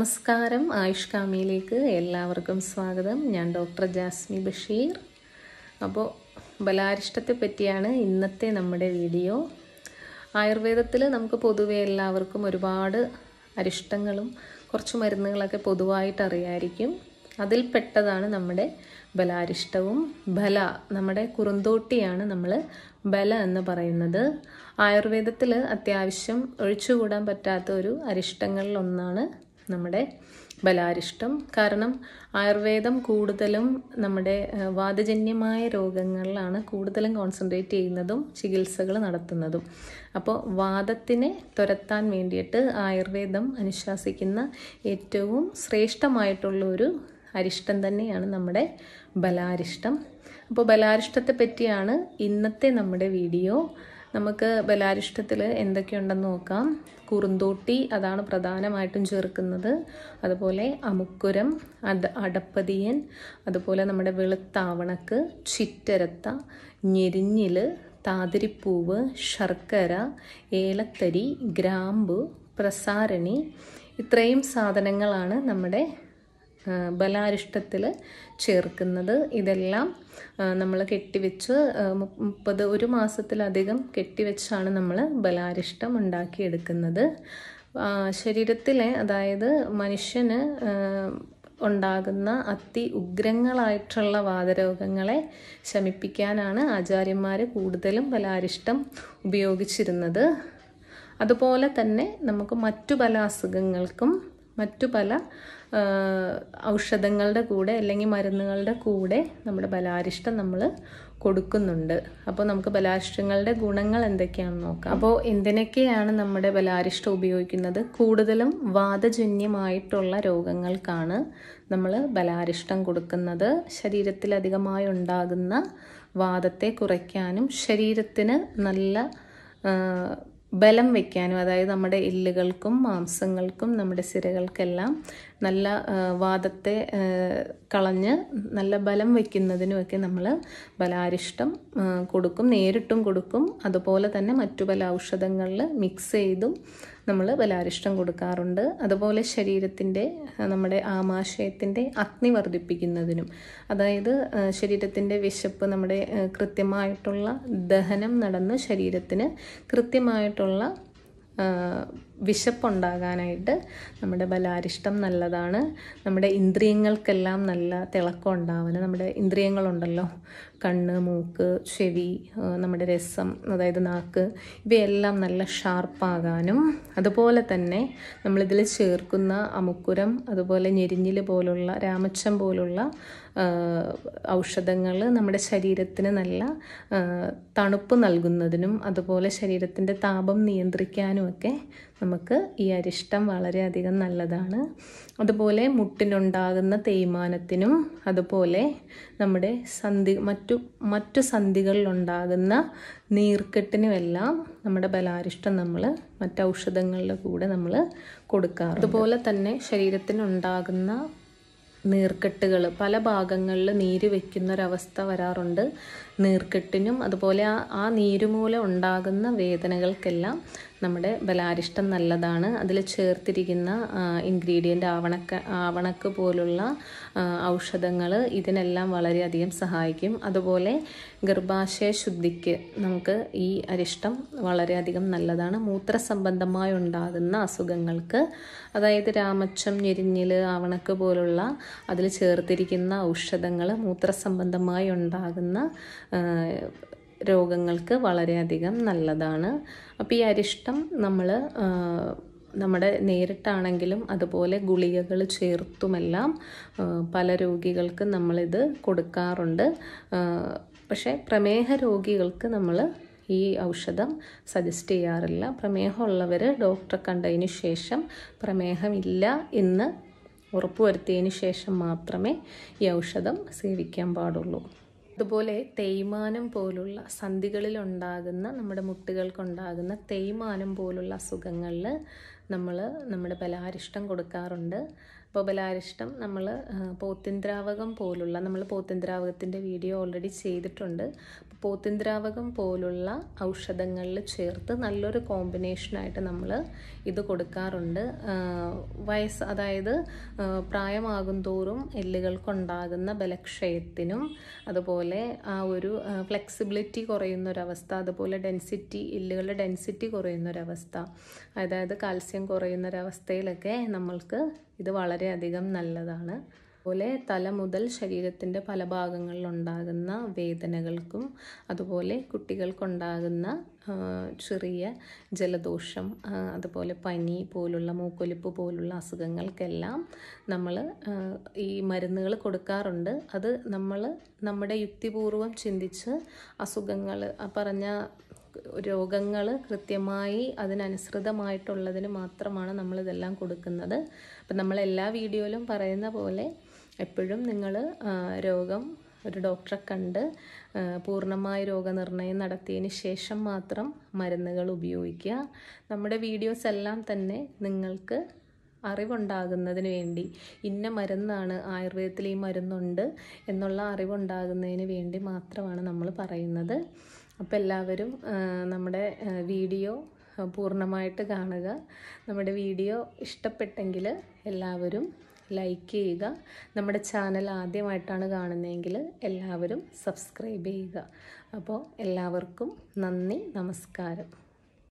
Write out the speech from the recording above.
നമസ്കാരം ആയുഷ് കാമിയിലേക്ക് എല്ലാവർക്കും സ്വാഗതം ഞാൻ ഡോക്ടർ ജാസ്മി ബഷീർ അപ്പോൾ ബലാരിഷ്ടത്തെ പറ്റിയാണ് ഇന്നത്തെ നമ്മുടെ വീഡിയോ ആയുർവേദത്തിൽ നമുക്ക് പൊതുവെ എല്ലാവർക്കും ഒരുപാട് അരിഷ്ടങ്ങളും കുറച്ച് മരുന്നുകളൊക്കെ പൊതുവായിട്ട് അറിയായിരിക്കും അതിൽപ്പെട്ടതാണ് നമ്മുടെ ബലാരിഷ്ടവും ബല നമ്മുടെ കുറുന്തോട്ടിയാണ് നമ്മൾ ബല എന്ന് പറയുന്നത് ആയുർവേദത്തിൽ അത്യാവശ്യം ഒഴിച്ചുകൂടാൻ പറ്റാത്ത ഒരു അരിഷ്ടങ്ങളിൽ ഒന്നാണ് നമ്മുടെ ബലാരിഷ്ടം കാരണം ആയുർവേദം കൂടുതലും നമ്മുടെ വാദജന്യമായ രോഗങ്ങളിലാണ് കൂടുതലും കോൺസെൻട്രേറ്റ് ചെയ്യുന്നതും ചികിത്സകൾ നടത്തുന്നതും അപ്പോൾ വാദത്തിനെ തുരത്താൻ വേണ്ടിയിട്ട് ആയുർവേദം അനുശാസിക്കുന്ന ഏറ്റവും ശ്രേഷ്ഠമായിട്ടുള്ള ഒരു അരിഷ്ടം തന്നെയാണ് നമ്മുടെ ബലാരിഷ്ടം അപ്പോൾ ബലാരിഷ്ടത്തെ പറ്റിയാണ് ഇന്നത്തെ നമ്മുടെ വീഡിയോ നമുക്ക് ബലാരിഷ്ടത്തിൽ എന്തൊക്കെയുണ്ടെന്ന് നോക്കാം കുറുന്തോട്ടി അതാണ് പ്രധാനമായിട്ടും ചേർക്കുന്നത് അതുപോലെ അമുക്കുരം അട അടപ്പതിയൻ അതുപോലെ നമ്മുടെ വെളുത്താവണക്ക് ചിറ്റരത്ത ഞെരിഞ്ഞിൽ താതിരിപ്പൂവ് ശർക്കര ഏലത്തരി ഗ്രാമ്പു പ്രസാരണി ഇത്രയും സാധനങ്ങളാണ് നമ്മുടെ ബലാരിഷ്ടത്തിൽ ചേർക്കുന്നത് ഇതെല്ലാം നമ്മൾ കെട്ടിവെച്ച് മുപ്പത് ഒരു മാസത്തിലധികം കെട്ടിവെച്ചാണ് നമ്മൾ ബലാരിഷ്ടം ഉണ്ടാക്കിയെടുക്കുന്നത് ശരീരത്തിലെ അതായത് മനുഷ്യന് ഉണ്ടാകുന്ന അതി ഉഗ്രങ്ങളായിട്ടുള്ള വാതരോഗങ്ങളെ ശമിപ്പിക്കാനാണ് ആചാര്യന്മാർ കൂടുതലും ബലാരിഷ്ടം ഉപയോഗിച്ചിരുന്നത് അതുപോലെ തന്നെ നമുക്ക് മറ്റു പല അസുഖങ്ങൾക്കും മറ്റു പല ഔഷധങ്ങളുടെ കൂടെ അല്ലെങ്കിൽ മരുന്നുകളുടെ കൂടെ നമ്മുടെ ബലാരിഷ്ടം നമ്മൾ കൊടുക്കുന്നുണ്ട് അപ്പോൾ നമുക്ക് ബലാരിഷ്ടങ്ങളുടെ ഗുണങ്ങൾ എന്തൊക്കെയാണെന്ന് നോക്കാം അപ്പോൾ എന്തിനൊക്കെയാണ് നമ്മുടെ ബലാരിഷ്ടം ഉപയോഗിക്കുന്നത് കൂടുതലും വാദജന്യമായിട്ടുള്ള രോഗങ്ങൾക്കാണ് നമ്മൾ ബലാരിഷ്ടം കൊടുക്കുന്നത് ശരീരത്തിൽ അധികമായി ഉണ്ടാകുന്ന വാദത്തെ കുറയ്ക്കാനും ശരീരത്തിന് നല്ല ബലം വയ്ക്കാനും അതായത് നമ്മുടെ എല്ലുകൾക്കും മാംസങ്ങൾക്കും നമ്മുടെ സിരകൾക്കെല്ലാം നല്ല വാദത്തെ കളഞ്ഞ് നല്ല ബലം വയ്ക്കുന്നതിനുമൊക്കെ നമ്മൾ ബലാരിഷ്ടം കൊടുക്കും നേരിട്ടും കൊടുക്കും അതുപോലെ തന്നെ മറ്റു പല ഔഷധങ്ങളിൽ മിക്സ് ചെയ്തും നമ്മൾ ബലാരിഷ്ടം കൊടുക്കാറുണ്ട് അതുപോലെ ശരീരത്തിൻ്റെ നമ്മുടെ ആമാശയത്തിൻ്റെ അഗ്നി വർദ്ധിപ്പിക്കുന്നതിനും അതായത് ശരീരത്തിൻ്റെ വിശപ്പ് നമ്മുടെ കൃത്യമായിട്ടുള്ള ദഹനം നടന്ന് ശരീരത്തിന് കൃത്യമായിട്ടുള്ള വിശപ്പുണ്ടാകാനായിട്ട് നമ്മുടെ ബലാരിഷ്ടം നല്ലതാണ് നമ്മുടെ ഇന്ദ്രിയങ്ങൾക്കെല്ലാം നല്ല തിളക്കം ഉണ്ടാവാൻ നമ്മുടെ ഇന്ദ്രിയങ്ങളുണ്ടല്ലോ കണ്ണ് മൂക്ക് ചെവി നമ്മുടെ രസം അതായത് നാക്ക് ഇവയെല്ലാം നല്ല ഷാർപ്പാകാനും അതുപോലെ തന്നെ നമ്മളിതിൽ ചേർക്കുന്ന അമുക്കുരം അതുപോലെ ഞെരിഞ്ഞിൽ പോലുള്ള രാമച്ചം പോലുള്ള ഔഷധങ്ങൾ നമ്മുടെ ശരീരത്തിന് നല്ല തണുപ്പ് നൽകുന്നതിനും അതുപോലെ ശരീരത്തിൻ്റെ താപം നിയന്ത്രിക്കാനുമൊക്കെ നമുക്ക് ഈ അരിഷ്ടം വളരെയധികം നല്ലതാണ് അതുപോലെ മുട്ടിനുണ്ടാകുന്ന തേയ്മാനത്തിനും അതുപോലെ നമ്മുടെ സന്ധി മറ്റു മറ്റു സന്ധികളിലുണ്ടാകുന്ന നീർക്കെട്ടിനുമെല്ലാം നമ്മുടെ ബലാരിഷ്ടം നമ്മൾ മറ്റു ഔഷധങ്ങളുടെ കൂടെ നമ്മൾ കൊടുക്കാറ് അതുപോലെ തന്നെ ശരീരത്തിനുണ്ടാകുന്ന നീർക്കെട്ടുകൾ പല ഭാഗങ്ങളിൽ നീര് വയ്ക്കുന്നൊരവസ്ഥ വരാറുണ്ട് നീർക്കെട്ടിനും അതുപോലെ ആ ആ നീര് മൂലം ഉണ്ടാകുന്ന വേദനകൾക്കെല്ലാം നമ്മുടെ ബലാരിഷ്ടം നല്ലതാണ് അതിൽ ചേർത്തിരിക്കുന്ന ഇൻഗ്രീഡിയൻ്റ് ആവണക്ക ആവണക്ക് പോലുള്ള ഔഷധങ്ങൾ ഇതിനെല്ലാം വളരെയധികം സഹായിക്കും അതുപോലെ ഗർഭാശയ ശുദ്ധിക്ക് നമുക്ക് ഈ അരിഷ്ടം വളരെയധികം നല്ലതാണ് മൂത്രസംബന്ധമായി ഉണ്ടാകുന്ന അസുഖങ്ങൾക്ക് അതായത് രാമച്ചം ഞെരിഞ്ഞിൽ ആവണക്ക് പോലുള്ള അതിൽ ചേർത്തിരിക്കുന്ന ഔഷധങ്ങൾ മൂത്രസംബന്ധമായി ഉണ്ടാകുന്ന രോഗങ്ങൾക്ക് വളരെയധികം നല്ലതാണ് അപ്പോൾ ഈ അരിഷ്ടം നമ്മൾ നമ്മുടെ നേരിട്ടാണെങ്കിലും അതുപോലെ ഗുളികകൾ ചേർത്തുമെല്ലാം പല രോഗികൾക്ക് നമ്മളിത് കൊടുക്കാറുണ്ട് പക്ഷേ പ്രമേഹ രോഗികൾക്ക് നമ്മൾ ഈ ഔഷധം സജസ്റ്റ് ചെയ്യാറില്ല പ്രമേഹമുള്ളവർ ഡോക്ടറെ കണ്ടതിന് ശേഷം പ്രമേഹമില്ല എന്ന് ഉറപ്പുവരുത്തിയതിന് ശേഷം മാത്രമേ ഈ ഔഷധം സേവിക്കാൻ പാടുള്ളൂ അതുപോലെ തേയ്മാനം പോലുള്ള സന്ധികളിൽ ഉണ്ടാകുന്ന നമ്മുടെ മുട്ടുകൾക്കുണ്ടാകുന്ന തേയ്മാനം പോലുള്ള അസുഖങ്ങളിൽ നമ്മൾ നമ്മുടെ ബലാരിഷ്ടം കൊടുക്കാറുണ്ട് ബൊബലാരിഷ്ടം നമ്മൾ പോത്തിൻദ്രാവകം പോലുള്ള നമ്മൾ പോത്തിൻദ്രാവകത്തിൻ്റെ വീഡിയോ ഓൾറെഡി ചെയ്തിട്ടുണ്ട് പോത്തിൻദ്രാവകം പോലുള്ള ഔഷധങ്ങളിൽ ചേർത്ത് നല്ലൊരു കോമ്പിനേഷനായിട്ട് നമ്മൾ ഇത് കൊടുക്കാറുണ്ട് വയസ്സ് അതായത് പ്രായമാകും തോറും എല്ലുകൾക്കുണ്ടാകുന്ന ബലക്ഷയത്തിനും അതുപോലെ ആ ഒരു ഫ്ലെക്സിബിലിറ്റി കുറയുന്ന അതുപോലെ ഡെൻസിറ്റി എല്ലുകളുടെ ഡെൻസിറ്റി കുറയുന്ന അതായത് കാൽസ്യം കുറയുന്ന നമ്മൾക്ക് ഇത് വളരെയധികം നല്ലതാണ് അതുപോലെ തല മുതൽ ശരീരത്തിൻ്റെ പല ഭാഗങ്ങളിലുണ്ടാകുന്ന വേദനകൾക്കും അതുപോലെ കുട്ടികൾക്കുണ്ടാകുന്ന ചെറിയ ജലദോഷം അതുപോലെ പനി പോലുള്ള മൂക്കൊലിപ്പ് പോലുള്ള അസുഖങ്ങൾക്കെല്ലാം നമ്മൾ ഈ മരുന്നുകൾ കൊടുക്കാറുണ്ട് അത് നമ്മൾ നമ്മുടെ യുക്തിപൂർവം ചിന്തിച്ച് അസുഖങ്ങൾ പറഞ്ഞ രോഗങ്ങൾ കൃത്യമായി അതിനനുസൃതമായിട്ടുള്ളതിന് മാത്രമാണ് നമ്മളിതെല്ലാം കൊടുക്കുന്നത് അപ്പം നമ്മളെല്ലാ വീഡിയോയിലും പറയുന്ന പോലെ എപ്പോഴും നിങ്ങൾ രോഗം ഒരു ഡോക്ടറെ കണ്ട് പൂർണ്ണമായ രോഗനിർണയം നടത്തിയതിന് ശേഷം മാത്രം മരുന്നുകൾ ഉപയോഗിക്കുക നമ്മുടെ വീഡിയോസ് എല്ലാം തന്നെ നിങ്ങൾക്ക് അറിവുണ്ടാകുന്നതിന് വേണ്ടി ഇന്ന മരുന്നാണ് ആയുർവേദത്തിൽ ഈ മരുന്നുണ്ട് എന്നുള്ള അറിവുണ്ടാകുന്നതിന് വേണ്ടി മാത്രമാണ് നമ്മൾ പറയുന്നത് അപ്പോൾ എല്ലാവരും നമ്മുടെ വീഡിയോ പൂർണ്ണമായിട്ട് കാണുക നമ്മുടെ വീഡിയോ ഇഷ്ടപ്പെട്ടെങ്കിൽ എല്ലാവരും ലൈക്ക് ചെയ്യുക നമ്മുടെ ചാനൽ ആദ്യമായിട്ടാണ് കാണുന്നതെങ്കിൽ എല്ലാവരും സബ്സ്ക്രൈബ് ചെയ്യുക അപ്പോൾ എല്ലാവർക്കും നന്ദി നമസ്കാരം